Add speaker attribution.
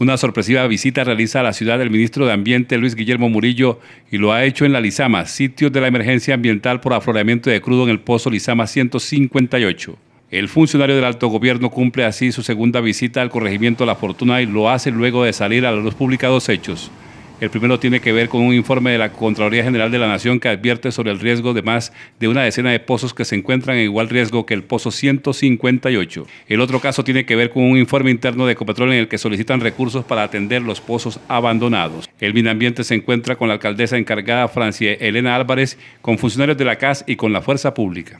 Speaker 1: Una sorpresiva visita realiza a la ciudad el ministro de Ambiente Luis Guillermo Murillo y lo ha hecho en la Lizama, sitio de la emergencia ambiental por afloramiento de crudo en el pozo Lizama 158. El funcionario del alto gobierno cumple así su segunda visita al corregimiento La Fortuna y lo hace luego de salir a la luz pública hechos. El primero tiene que ver con un informe de la Contraloría General de la Nación que advierte sobre el riesgo de más de una decena de pozos que se encuentran en igual riesgo que el pozo 158. El otro caso tiene que ver con un informe interno de Ecopetrol en el que solicitan recursos para atender los pozos abandonados. El Minambiente se encuentra con la alcaldesa encargada Francia Elena Álvarez, con funcionarios de la CAS y con la fuerza pública.